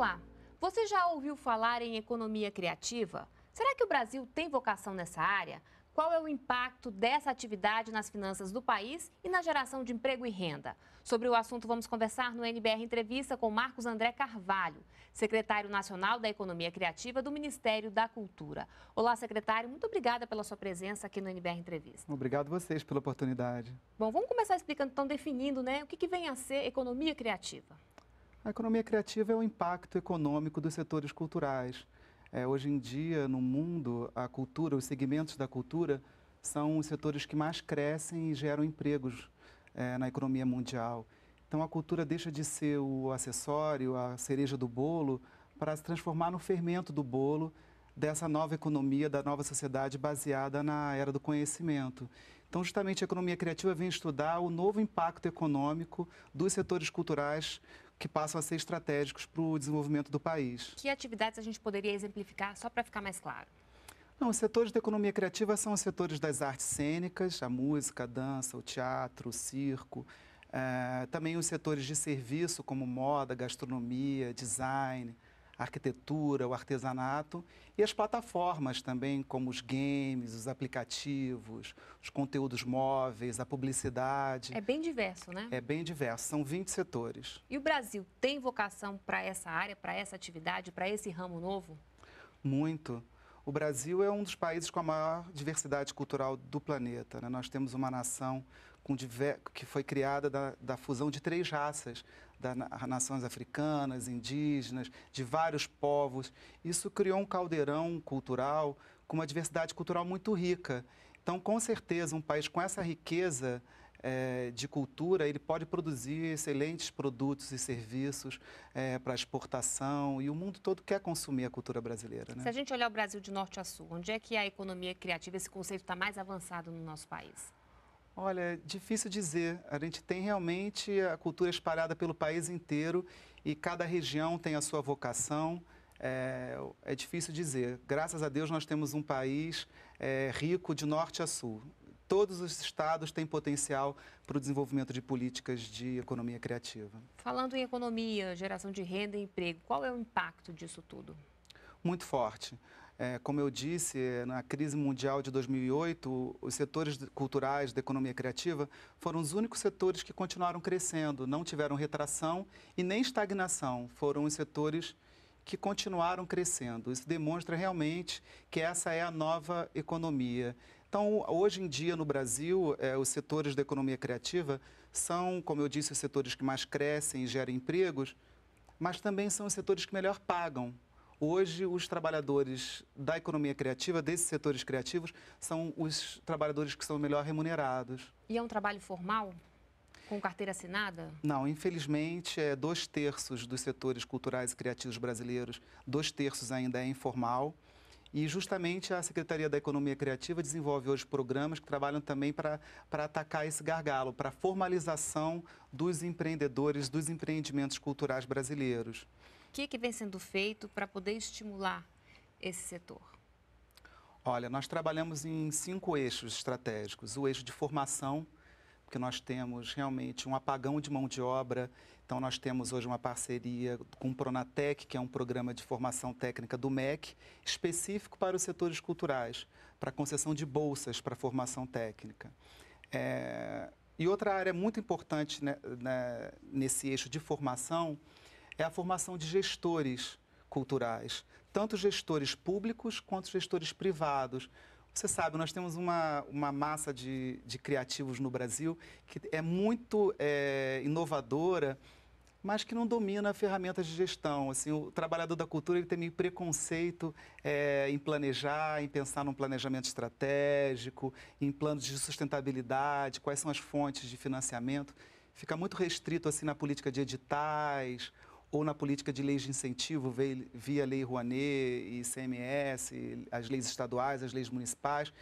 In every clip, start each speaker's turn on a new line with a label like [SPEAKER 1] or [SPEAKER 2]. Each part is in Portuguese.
[SPEAKER 1] Olá! Você já ouviu falar em economia criativa? Será que o Brasil tem vocação nessa área? Qual é o impacto dessa atividade nas finanças do país e na geração de emprego e renda? Sobre o assunto, vamos conversar no NBR Entrevista com Marcos André Carvalho, secretário nacional da Economia Criativa do Ministério da Cultura. Olá, secretário, muito obrigada pela sua presença aqui no NBR Entrevista.
[SPEAKER 2] Obrigado a vocês pela oportunidade.
[SPEAKER 1] Bom, vamos começar explicando, então, definindo né, o que, que vem a ser economia criativa.
[SPEAKER 2] A economia criativa é o impacto econômico dos setores culturais. É, hoje em dia, no mundo, a cultura, os segmentos da cultura, são os setores que mais crescem e geram empregos é, na economia mundial. Então, a cultura deixa de ser o acessório, a cereja do bolo, para se transformar no fermento do bolo dessa nova economia, da nova sociedade baseada na era do conhecimento. Então, justamente a economia criativa vem estudar o novo impacto econômico dos setores culturais que passam a ser estratégicos para o desenvolvimento do país.
[SPEAKER 1] Que atividades a gente poderia exemplificar, só para ficar mais claro?
[SPEAKER 2] Não, os setores da economia criativa são os setores das artes cênicas, a música, a dança, o teatro, o circo. É, também os setores de serviço, como moda, gastronomia, design, a arquitetura, o artesanato e as plataformas também, como os games, os aplicativos, os conteúdos móveis, a publicidade. É
[SPEAKER 1] bem diverso, né? É
[SPEAKER 2] bem diverso, são 20 setores.
[SPEAKER 1] E o Brasil tem vocação para essa área, para essa atividade, para esse ramo novo?
[SPEAKER 2] Muito. O Brasil é um dos países com a maior diversidade cultural do planeta. Né? Nós temos uma nação diver... que foi criada da, da, fusão de três raças: das nações africanas, indígenas, de vários povos. Isso criou um caldeirão cultural com uma diversidade cultural muito rica. Então, com certeza, um país com essa riqueza é, de cultura, ele pode produzir excelentes produtos e serviços é, para exportação e o mundo todo quer consumir a cultura brasileira. Né? Se a
[SPEAKER 1] gente olhar o Brasil de norte a sul, onde é que a economia criativa, esse conceito está mais avançado no nosso país?
[SPEAKER 2] Olha, é difícil dizer. A gente tem realmente a cultura espalhada pelo país inteiro e cada região tem a sua vocação. É, é difícil dizer. Graças a Deus nós temos um país é, rico de norte a sul. Todos os estados têm potencial para o desenvolvimento de políticas de economia criativa.
[SPEAKER 1] Falando em economia, geração de renda e emprego, qual é o impacto disso tudo?
[SPEAKER 2] Muito forte. É, como eu disse, na crise mundial de 2008, os setores culturais da economia criativa foram os únicos setores que continuaram crescendo, não tiveram retração e nem estagnação. Foram os setores que continuaram crescendo. Isso demonstra realmente que essa é a nova economia. Então, hoje em dia, no Brasil, é, os setores da economia criativa são, como eu disse, os setores que mais crescem e geram empregos, mas também são os setores que melhor pagam. Hoje, os trabalhadores da economia criativa, desses setores criativos, são os trabalhadores que são melhor remunerados.
[SPEAKER 1] E é um trabalho formal? Com carteira assinada?
[SPEAKER 2] Não, infelizmente, é dois terços dos setores culturais e criativos brasileiros, dois terços ainda é informal. E justamente a Secretaria da Economia Criativa desenvolve hoje programas que trabalham também para atacar esse gargalo, para a formalização dos empreendedores, dos empreendimentos culturais brasileiros
[SPEAKER 1] que, que vem sendo feito para poder estimular esse setor?
[SPEAKER 2] Olha, nós trabalhamos em cinco eixos estratégicos. O eixo de formação, porque nós temos realmente um apagão de mão de obra. Então, nós temos hoje uma parceria com o Pronatec, que é um programa de formação técnica do MEC, específico para os setores culturais, para concessão de bolsas para formação técnica. É... E outra área muito importante né, né, nesse eixo de formação é a formação de gestores culturais, tanto gestores públicos quanto gestores privados. Você sabe, nós temos uma, uma massa de, de criativos no Brasil que é muito é, inovadora, mas que não domina ferramentas de gestão. Assim, o trabalhador da cultura ele tem meio preconceito é, em planejar, em pensar num planejamento estratégico, em planos de sustentabilidade, quais são as fontes de financiamento. Fica muito restrito assim na política de editais ou na política de leis de incentivo via Lei Rouanet, ICMS, as leis estaduais, as leis municipais.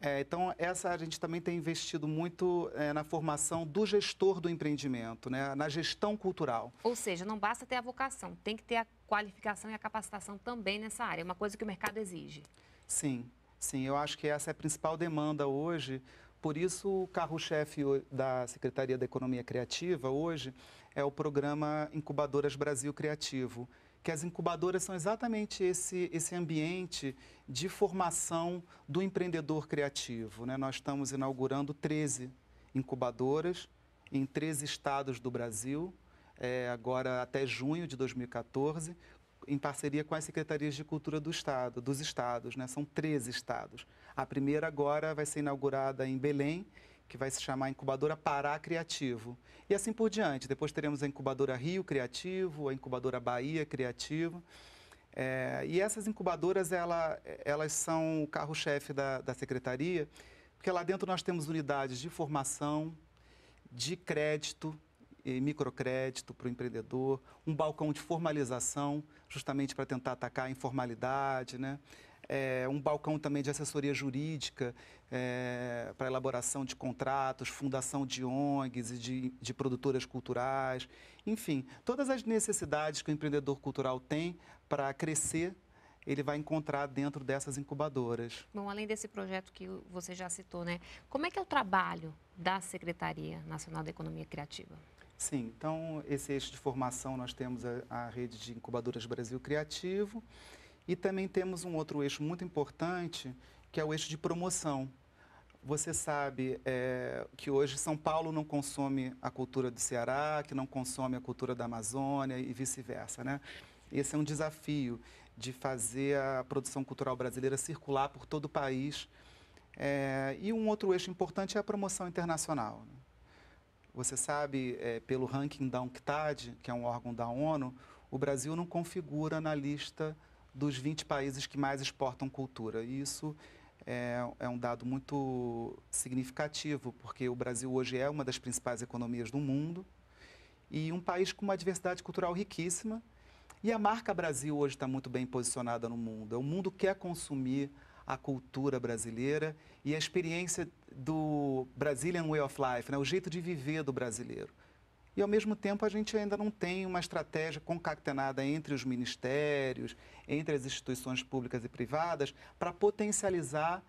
[SPEAKER 2] É, então, essa a gente também tem investido muito é, na formação do gestor do empreendimento, né, na gestão cultural.
[SPEAKER 1] Ou seja, não basta ter a vocação, tem que ter a qualificação e a capacitação também nessa área, é uma coisa que o mercado exige.
[SPEAKER 2] Sim, sim, eu acho que essa é a principal demanda hoje. Por isso, o carro-chefe da Secretaria da Economia Criativa hoje é o programa Incubadoras Brasil Criativo, que as incubadoras são exatamente esse, esse ambiente de formação do empreendedor criativo. Né? Nós estamos inaugurando 13 incubadoras em 13 estados do Brasil, é, agora até junho de 2014, em parceria com as secretarias de cultura do estado, dos estados, né? São 13 estados. A primeira agora vai ser inaugurada em Belém que vai se chamar Incubadora Pará Criativo. E assim por diante. Depois teremos a Incubadora Rio Criativo, a Incubadora Bahia Criativo. É, e essas incubadoras, ela, elas são o carro-chefe da, da secretaria, porque lá dentro nós temos unidades de formação, de crédito, e microcrédito para o empreendedor, um balcão de formalização, justamente para tentar atacar a informalidade, né? é, um balcão também de assessoria jurídica é, para elaboração de contratos, fundação de ONGs e de, de produtoras culturais, enfim, todas as necessidades que o empreendedor cultural tem para crescer ele vai encontrar dentro dessas incubadoras.
[SPEAKER 1] Bom, além desse projeto que você já citou, né? Como é que é o trabalho da Secretaria Nacional da Economia Criativa?
[SPEAKER 2] Sim, então esse eixo de formação nós temos a, a rede de incubadoras Brasil Criativo e também temos um outro eixo muito importante, que é o eixo de promoção. Você sabe é, que hoje São Paulo não consome a cultura do Ceará, que não consome a cultura da Amazônia e vice-versa, né? Esse é um desafio de fazer a produção cultural brasileira circular por todo o país. É, e um outro eixo importante é a promoção internacional. Né? Você sabe, é, pelo ranking da UNCTAD, que é um órgão da ONU, o Brasil não configura na lista dos 20 países que mais exportam cultura. E isso é, é, um dado muito significativo, porque o Brasil hoje é uma das principais economias do mundo e um país com uma diversidade cultural riquíssima. E a marca Brasil hoje está muito bem posicionada no mundo. O mundo quer consumir a cultura brasileira e a experiência do Brazilian Way of Life, né? o jeito de viver do brasileiro e, ao mesmo tempo, a gente ainda não tem uma estratégia concatenada entre os ministérios, entre as instituições públicas e privadas, para potencializar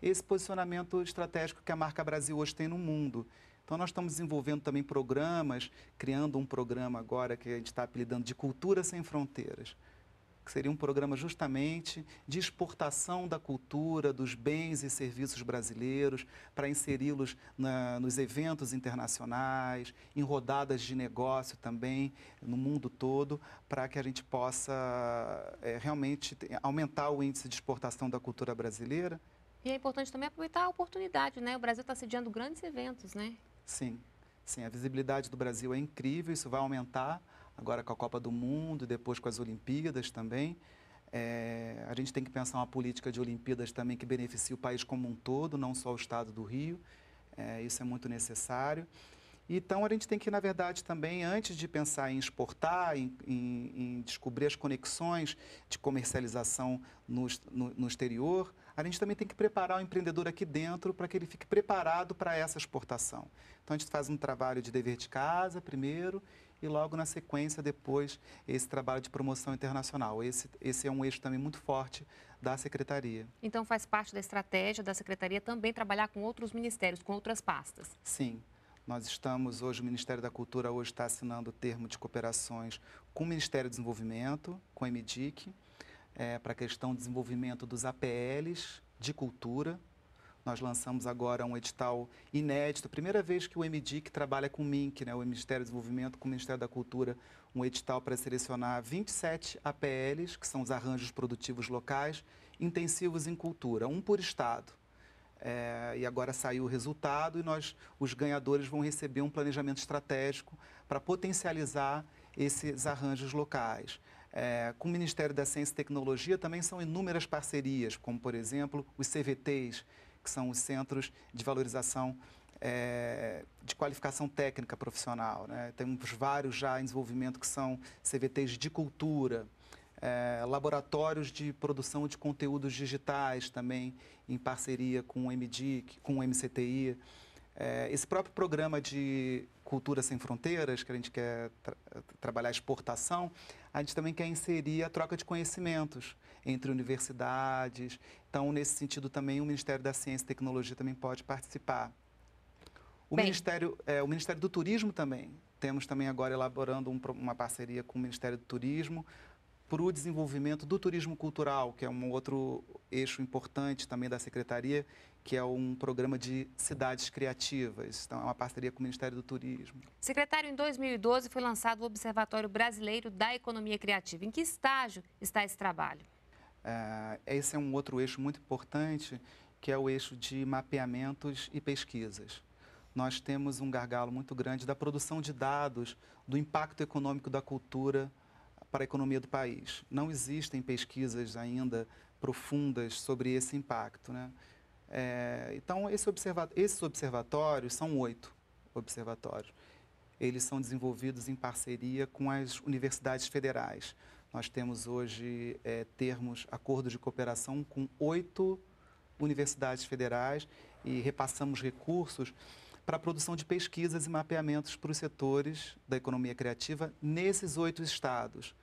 [SPEAKER 2] esse posicionamento estratégico que a marca Brasil hoje tem no mundo. Então, nós estamos desenvolvendo também programas, criando um programa agora que a gente está apelidando de Cultura Sem Fronteiras que seria um programa justamente de exportação da cultura, dos bens e serviços brasileiros, para inseri-los nos eventos internacionais, em rodadas de negócio também, no mundo todo, para que a gente possa é, realmente aumentar o índice de exportação da cultura brasileira.
[SPEAKER 1] E é importante também aproveitar a oportunidade, né? O Brasil está sediando grandes eventos, né?
[SPEAKER 2] Sim, sim. A visibilidade do Brasil é incrível, isso vai aumentar agora com a Copa do Mundo, depois com as Olimpíadas também. É, a gente tem que pensar uma política de Olimpíadas também que beneficie o país como um todo, não só o estado do Rio. É, isso é muito necessário. Então, a gente tem que, na verdade, também, antes de pensar em exportar, em, em, em descobrir as conexões de comercialização no, no, no, exterior, a gente também tem que preparar o empreendedor aqui dentro para que ele fique preparado para essa exportação. Então, a gente faz um trabalho de dever de casa primeiro e logo na sequência, depois, esse trabalho de promoção internacional. Esse, esse é um eixo também muito forte da Secretaria.
[SPEAKER 1] Então, faz parte da estratégia da Secretaria também trabalhar com outros ministérios, com outras pastas?
[SPEAKER 2] Sim. Nós estamos hoje, o Ministério da Cultura hoje está assinando o termo de cooperações com o Ministério do Desenvolvimento, com o MDIC, é, eh, para a questão do desenvolvimento dos APLs de cultura, nós lançamos agora um edital inédito, primeira vez que o MDIC trabalha com o MINC, né, o Ministério do Desenvolvimento, com o Ministério da Cultura, um edital para selecionar 27 APLs, que são os arranjos produtivos locais, intensivos em cultura, um por estado. É, e agora saiu o resultado e nós, os ganhadores, vão receber um planejamento estratégico para potencializar esses arranjos locais. É, com o Ministério da Ciência e Tecnologia também são inúmeras parcerias, como, por exemplo, os CVTs, que são os centros de valorização é, de qualificação técnica profissional. Né? Temos vários já em desenvolvimento que são CVTs de cultura, é, laboratórios de produção de conteúdos digitais também, em parceria com o MDIC, com o MCTI. É, esse próprio programa de Cultura Sem Fronteiras, que a gente quer tra trabalhar exportação, a gente também quer inserir a troca de conhecimentos entre universidades. Então, nesse sentido, também o Ministério da Ciência e Tecnologia também pode participar. O, Ministério, é, o Ministério do Turismo também. Temos também agora elaborando um, uma parceria com o Ministério do Turismo para o desenvolvimento do turismo cultural, que é um outro eixo importante também da Secretaria, que é um programa de cidades criativas. Então, é uma parceria com o Ministério do Turismo.
[SPEAKER 1] Secretário, em 2012 foi lançado o Observatório Brasileiro da Economia Criativa. Em que estágio está esse trabalho?
[SPEAKER 2] É, esse é um outro eixo muito importante, que é o eixo de mapeamentos e pesquisas nós temos um gargalo muito grande da produção de dados do impacto econômico da cultura para a economia do país. Não existem pesquisas ainda profundas sobre esse impacto. Né? É, então, esse observa esses observatórios são oito observatórios. Eles são desenvolvidos em parceria com as universidades federais. Nós temos hoje é, termos acordos de cooperação com oito universidades federais e repassamos recursos para a produção de pesquisas e mapeamentos para os setores da economia criativa nesses oito estados.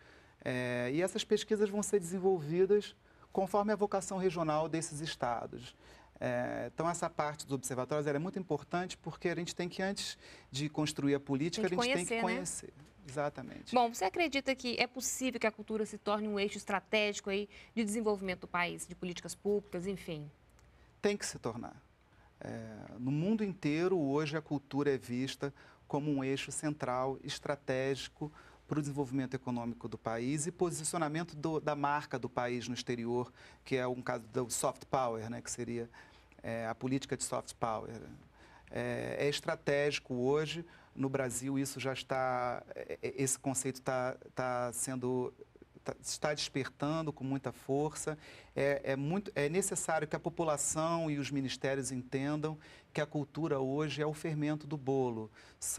[SPEAKER 2] É, e essas pesquisas vão ser desenvolvidas conforme a vocação regional desses estados. É, então, essa parte dos observatórios é muito importante porque a gente tem que, antes de construir a política, a gente conhecer, tem que conhecer. Né? Exatamente.
[SPEAKER 1] Bom, você acredita que é possível que a cultura se torne um eixo estratégico aí de desenvolvimento do país, de políticas públicas, enfim?
[SPEAKER 2] Tem que se tornar. É, no mundo inteiro, hoje, a cultura é vista como um eixo central, estratégico para o desenvolvimento econômico do país e posicionamento do, da marca do país no exterior, que é um caso do soft power, né, que seria é, a política de soft power. É, é, estratégico hoje, no Brasil isso já está, é, é, esse conceito está, está sendo Tá, está despertando com muita força. É, é, muito, é necessário que a população e os ministérios entendam que a cultura hoje é o fermento do bolo.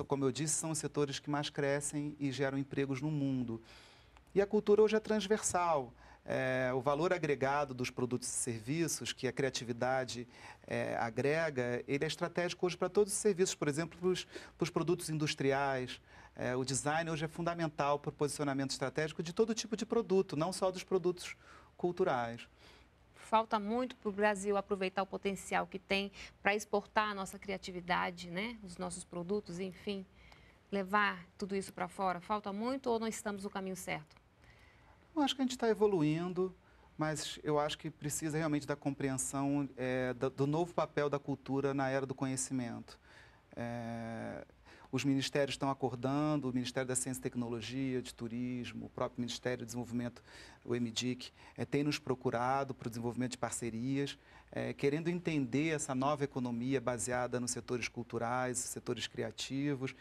[SPEAKER 2] Como eu disse, são os setores que mais crescem e geram empregos no mundo. E a cultura hoje é transversal. É, o valor agregado dos produtos e serviços que a criatividade é, agrega, ele é estratégico hoje para todos os serviços, por exemplo, para os, para os produtos industriais, é, o design hoje é fundamental para o posicionamento estratégico de todo tipo de produto, não só dos produtos culturais.
[SPEAKER 1] Falta muito para o Brasil aproveitar o potencial que tem para exportar a nossa criatividade, né? os nossos produtos, enfim, levar tudo isso para fora. Falta muito ou não estamos no caminho certo?
[SPEAKER 2] Eu acho que a gente está evoluindo, mas eu acho que precisa realmente da compreensão é, do novo papel da cultura na era do conhecimento. É, os ministérios estão acordando, o Ministério da Ciência e Tecnologia, de Turismo, o próprio Ministério do Desenvolvimento, o MDIC, é, eh, tem nos procurado para o desenvolvimento de parcerias, é, querendo entender essa nova economia baseada nos setores culturais, setores criativos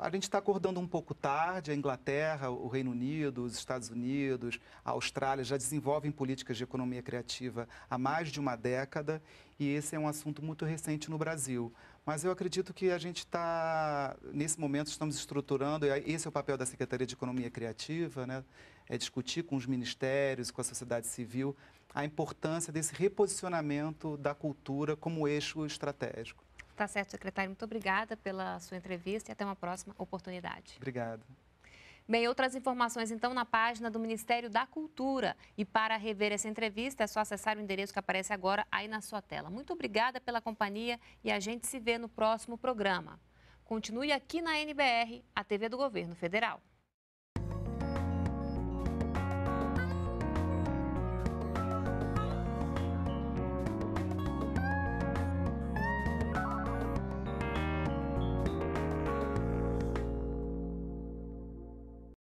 [SPEAKER 2] a gente está acordando um pouco tarde. A Inglaterra, o Reino Unido, os Estados Unidos, a Austrália já desenvolvem políticas de economia criativa há mais de uma década e esse é um assunto muito recente no Brasil. Mas eu acredito que a gente está, nesse momento, estamos estruturando, e esse é o papel da Secretaria de Economia Criativa, né? é discutir com os ministérios, com a sociedade civil, a importância desse reposicionamento da cultura como eixo estratégico.
[SPEAKER 1] Tá certo, secretário. Muito obrigada pela sua entrevista e até uma próxima oportunidade. Obrigado. Bem, outras informações então na página do Ministério da Cultura. E para rever essa entrevista é só acessar o endereço que aparece agora aí na sua tela. Muito obrigada pela companhia e a gente se vê no próximo programa. Continue aqui na NBR, a TV do Governo Federal.